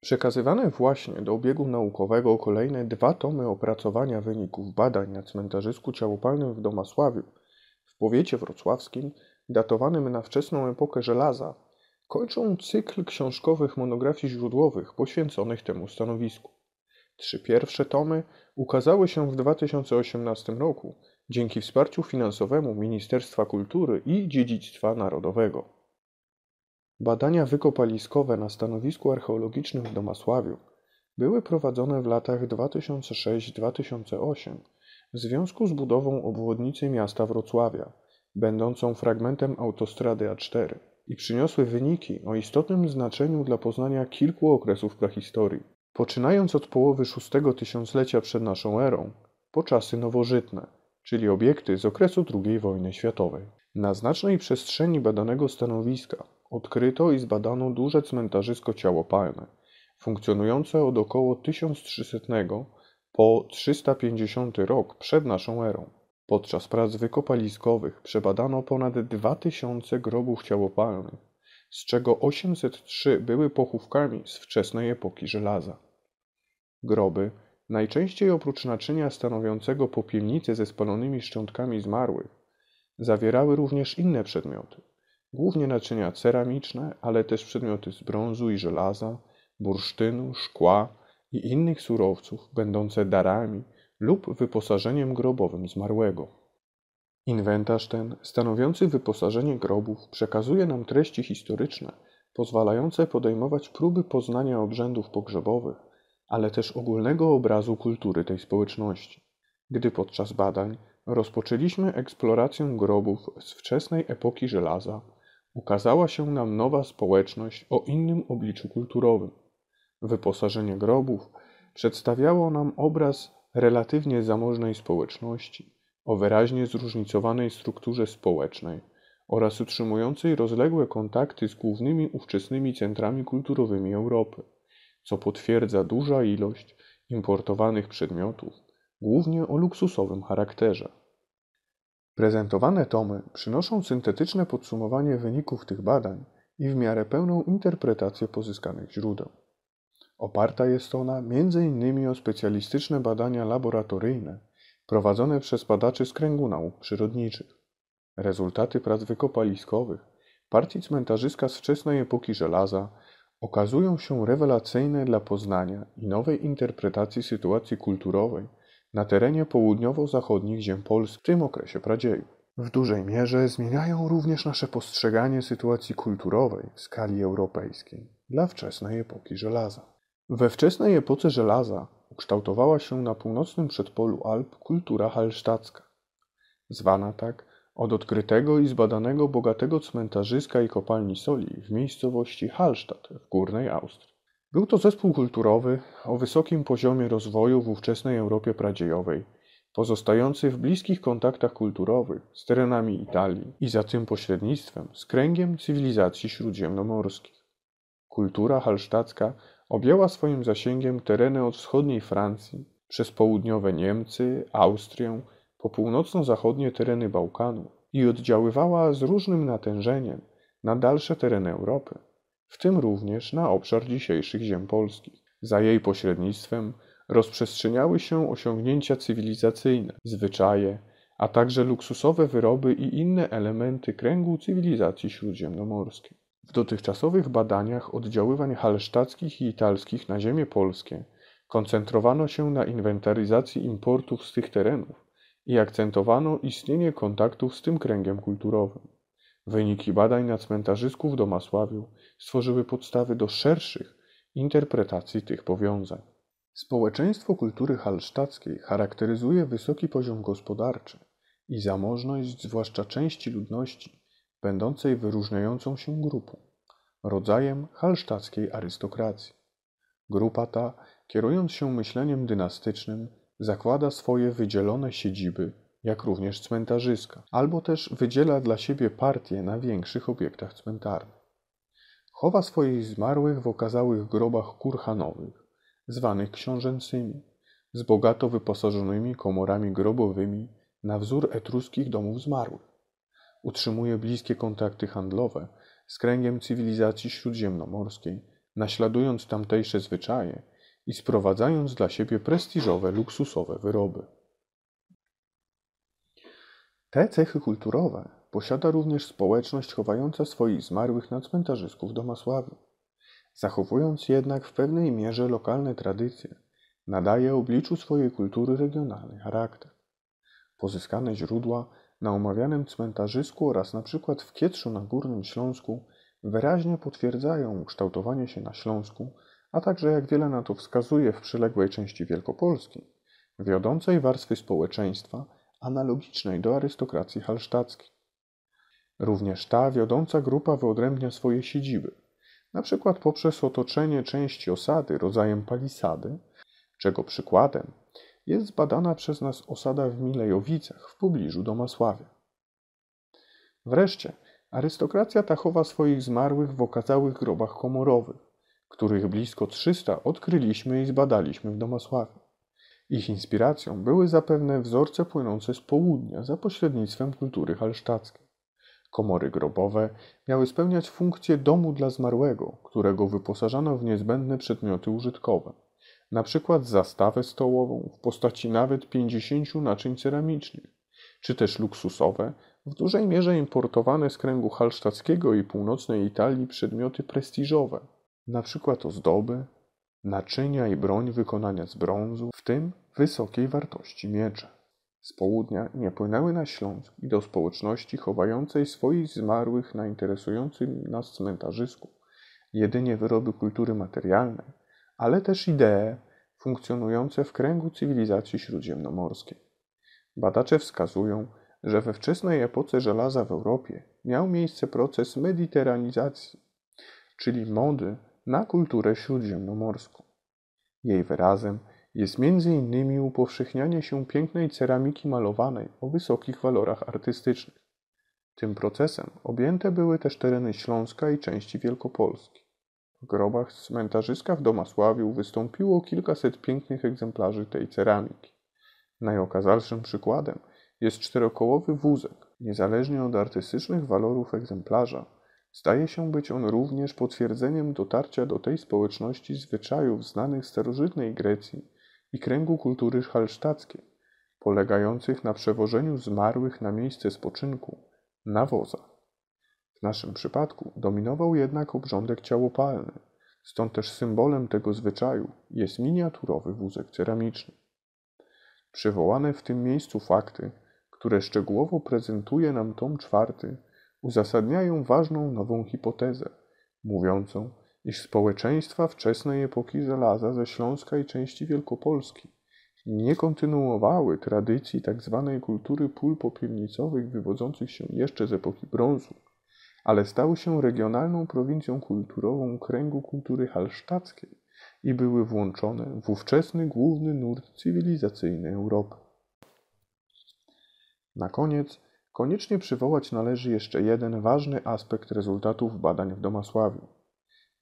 Przekazywane właśnie do obiegu naukowego kolejne dwa tomy opracowania wyników badań na cmentarzysku ciałopalnym w Domasławiu, w powiecie wrocławskim, datowanym na wczesną epokę żelaza, kończą cykl książkowych monografii źródłowych poświęconych temu stanowisku. Trzy pierwsze tomy ukazały się w 2018 roku dzięki wsparciu finansowemu Ministerstwa Kultury i Dziedzictwa Narodowego. Badania wykopaliskowe na stanowisku archeologicznym w Domasławiu były prowadzone w latach 2006-2008 w związku z budową obwodnicy miasta Wrocławia, będącą fragmentem autostrady A4 i przyniosły wyniki o istotnym znaczeniu dla poznania kilku okresów prehistorii. Poczynając od połowy VI tysiąclecia przed naszą erą, po czasy nowożytne, czyli obiekty z okresu II wojny światowej. Na znacznej przestrzeni badanego stanowiska Odkryto i zbadano duże cmentarzysko ciałopalne, funkcjonujące od około 1300 po 350 rok przed naszą erą. Podczas prac wykopaliskowych przebadano ponad 2000 grobów ciałopalnych, z czego 803 były pochówkami z wczesnej epoki żelaza. Groby, najczęściej oprócz naczynia stanowiącego popielnicę ze spalonymi szczątkami zmarłych, zawierały również inne przedmioty, głównie naczynia ceramiczne, ale też przedmioty z brązu i żelaza, bursztynu, szkła i innych surowców, będące darami lub wyposażeniem grobowym zmarłego. Inwentarz ten, stanowiący wyposażenie grobów, przekazuje nam treści historyczne, pozwalające podejmować próby poznania obrzędów pogrzebowych, ale też ogólnego obrazu kultury tej społeczności. Gdy podczas badań rozpoczęliśmy eksplorację grobów z wczesnej epoki żelaza, ukazała się nam nowa społeczność o innym obliczu kulturowym. Wyposażenie grobów przedstawiało nam obraz relatywnie zamożnej społeczności, o wyraźnie zróżnicowanej strukturze społecznej oraz utrzymującej rozległe kontakty z głównymi ówczesnymi centrami kulturowymi Europy, co potwierdza duża ilość importowanych przedmiotów, głównie o luksusowym charakterze. Prezentowane tomy przynoszą syntetyczne podsumowanie wyników tych badań i w miarę pełną interpretację pozyskanych źródeł. Oparta jest ona m.in. o specjalistyczne badania laboratoryjne prowadzone przez badaczy z kręgu nauk przyrodniczych. Rezultaty prac wykopaliskowych partii cmentarzyska z wczesnej epoki żelaza okazują się rewelacyjne dla poznania i nowej interpretacji sytuacji kulturowej na terenie południowo-zachodnich ziem Polski w tym okresie pradziejów. W dużej mierze zmieniają również nasze postrzeganie sytuacji kulturowej w skali europejskiej dla wczesnej epoki żelaza. We wczesnej epoce żelaza ukształtowała się na północnym przedpolu Alp kultura halsztacka, zwana tak od odkrytego i zbadanego bogatego cmentarzyska i kopalni soli w miejscowości Hallstatt w Górnej Austrii. Był to zespół kulturowy o wysokim poziomie rozwoju w ówczesnej Europie Pradziejowej, pozostający w bliskich kontaktach kulturowych z terenami Italii i za tym pośrednictwem z kręgiem cywilizacji śródziemnomorskich. Kultura halsztacka objęła swoim zasięgiem tereny od wschodniej Francji, przez południowe Niemcy, Austrię, po północno-zachodnie tereny Bałkanu i oddziaływała z różnym natężeniem na dalsze tereny Europy w tym również na obszar dzisiejszych ziem polskich. Za jej pośrednictwem rozprzestrzeniały się osiągnięcia cywilizacyjne, zwyczaje, a także luksusowe wyroby i inne elementy kręgu cywilizacji śródziemnomorskiej. W dotychczasowych badaniach oddziaływań halsztackich i italskich na ziemie polskie koncentrowano się na inwentaryzacji importów z tych terenów i akcentowano istnienie kontaktów z tym kręgiem kulturowym. Wyniki badań na cmentarzysku w Domasławiu stworzyły podstawy do szerszych interpretacji tych powiązań. Społeczeństwo kultury halsztackiej charakteryzuje wysoki poziom gospodarczy i zamożność zwłaszcza części ludności będącej wyróżniającą się grupą, rodzajem halsztackiej arystokracji. Grupa ta, kierując się myśleniem dynastycznym, zakłada swoje wydzielone siedziby jak również cmentarzyska, albo też wydziela dla siebie partie na większych obiektach cmentarnych. Chowa swoich zmarłych w okazałych grobach kurhanowych, zwanych książęcymi, z bogato wyposażonymi komorami grobowymi na wzór etruskich domów zmarłych. Utrzymuje bliskie kontakty handlowe z kręgiem cywilizacji śródziemnomorskiej, naśladując tamtejsze zwyczaje i sprowadzając dla siebie prestiżowe, luksusowe wyroby. Te cechy kulturowe posiada również społeczność chowająca swoich zmarłych na cmentarzysku w Domasławiu. Zachowując jednak w pewnej mierze lokalne tradycje, nadaje obliczu swojej kultury regionalny charakter. Pozyskane źródła na omawianym cmentarzysku oraz na przykład w Kietrzu na Górnym Śląsku wyraźnie potwierdzają kształtowanie się na Śląsku, a także jak wiele na to wskazuje w przyległej części Wielkopolski, wiodącej warstwy społeczeństwa – analogicznej do arystokracji halsztackiej. Również ta wiodąca grupa wyodrębnia swoje siedziby, na przykład poprzez otoczenie części osady rodzajem palisady, czego przykładem jest zbadana przez nas osada w Milejowicach w pobliżu Domasławia. Wreszcie, arystokracja ta chowa swoich zmarłych w okazałych grobach komorowych, których blisko 300 odkryliśmy i zbadaliśmy w Domasławie. Ich inspiracją były zapewne wzorce płynące z południa za pośrednictwem kultury halsztackiej. Komory grobowe miały spełniać funkcję domu dla zmarłego, którego wyposażano w niezbędne przedmioty użytkowe, na przykład zastawę stołową w postaci nawet 50 naczyń ceramicznych, czy też luksusowe, w dużej mierze importowane z kręgu halsztackiego i północnej Italii przedmioty prestiżowe, na przykład ozdoby, naczynia i broń wykonania z brązu, w tym wysokiej wartości miecze. Z południa nie płynęły na Śląsk i do społeczności chowającej swoich zmarłych na interesującym nas cmentarzysku jedynie wyroby kultury materialnej, ale też idee funkcjonujące w kręgu cywilizacji śródziemnomorskiej. Badacze wskazują, że we wczesnej epoce żelaza w Europie miał miejsce proces mediteranizacji, czyli mody na kulturę śródziemnomorską. Jej wyrazem jest m.in. upowszechnianie się pięknej ceramiki malowanej o wysokich walorach artystycznych. Tym procesem objęte były też tereny Śląska i części Wielkopolski. W grobach z cmentarzyska w Domasławiu wystąpiło kilkaset pięknych egzemplarzy tej ceramiki. Najokazalszym przykładem jest czterokołowy wózek. Niezależnie od artystycznych walorów egzemplarza, Zdaje się być on również potwierdzeniem dotarcia do tej społeczności zwyczajów znanych starożytnej Grecji i kręgu kultury halsztackiej, polegających na przewożeniu zmarłych na miejsce spoczynku na woza. W naszym przypadku dominował jednak obrządek ciałopalny, stąd też symbolem tego zwyczaju jest miniaturowy wózek ceramiczny. Przywołane w tym miejscu fakty, które szczegółowo prezentuje nam tom czwarty uzasadniają ważną nową hipotezę, mówiącą, iż społeczeństwa wczesnej epoki żelaza ze Śląska i części Wielkopolski nie kontynuowały tradycji tzw. Tak kultury pól popielnicowych wywodzących się jeszcze z epoki brązu, ale stały się regionalną prowincją kulturową kręgu kultury halsztackiej i były włączone w ówczesny główny nurt cywilizacyjny Europy. Na koniec Koniecznie przywołać należy jeszcze jeden ważny aspekt rezultatów badań w Domasławiu.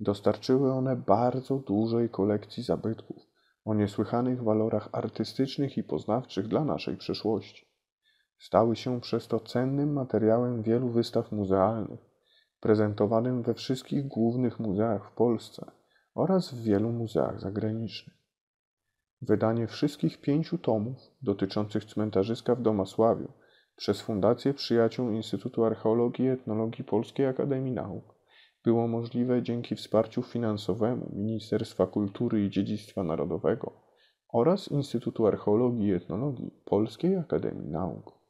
Dostarczyły one bardzo dużej kolekcji zabytków o niesłychanych walorach artystycznych i poznawczych dla naszej przeszłości. Stały się przez to cennym materiałem wielu wystaw muzealnych, prezentowanym we wszystkich głównych muzeach w Polsce oraz w wielu muzeach zagranicznych. Wydanie wszystkich pięciu tomów dotyczących cmentarzyska w Domasławiu – przez Fundację Przyjaciół Instytutu Archeologii i Etnologii Polskiej Akademii Nauk było możliwe dzięki wsparciu finansowemu Ministerstwa Kultury i Dziedzictwa Narodowego oraz Instytutu Archeologii i Etnologii Polskiej Akademii Nauk.